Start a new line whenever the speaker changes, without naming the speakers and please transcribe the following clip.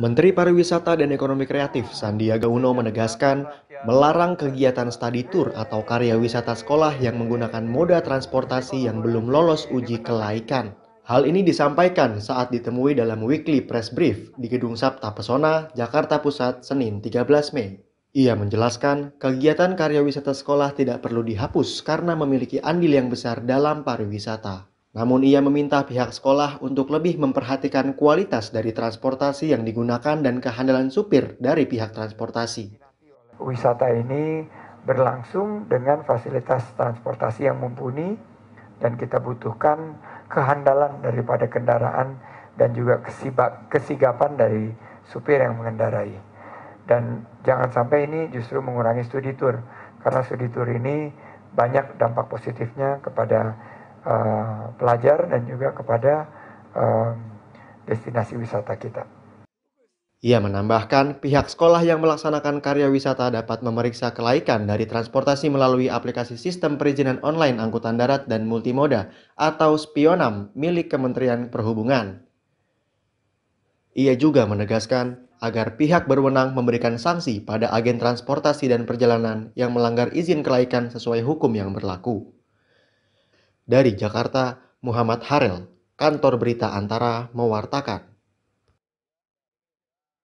Menteri Pariwisata dan Ekonomi Kreatif Sandiaga Uno menegaskan melarang kegiatan study tour atau karya wisata sekolah yang menggunakan moda transportasi yang belum lolos uji kelaikan. Hal ini disampaikan saat ditemui dalam weekly press brief di Gedung Sabta Pesona, Jakarta Pusat, Senin 13 Mei. Ia menjelaskan, kegiatan karya wisata sekolah tidak perlu dihapus karena memiliki andil yang besar dalam pariwisata. Namun ia meminta pihak sekolah untuk lebih memperhatikan kualitas dari transportasi yang digunakan dan kehandalan supir dari pihak transportasi.
Wisata ini berlangsung dengan fasilitas transportasi yang mumpuni dan kita butuhkan kehandalan daripada kendaraan dan juga kesigapan dari supir yang mengendarai. Dan jangan sampai ini justru mengurangi studi tour karena studi tour ini banyak dampak positifnya kepada uh, pelajar dan juga kepada uh, destinasi wisata kita.
Ia menambahkan, pihak sekolah yang melaksanakan karya wisata dapat memeriksa kelaikan dari transportasi melalui aplikasi sistem perizinan online angkutan darat dan multimoda atau Spionam milik Kementerian Perhubungan. Ia juga menegaskan agar pihak berwenang memberikan sanksi pada agen transportasi dan perjalanan yang melanggar izin kelaikan sesuai hukum yang berlaku. Dari Jakarta, Muhammad Harel, Kantor Berita Antara mewartakan.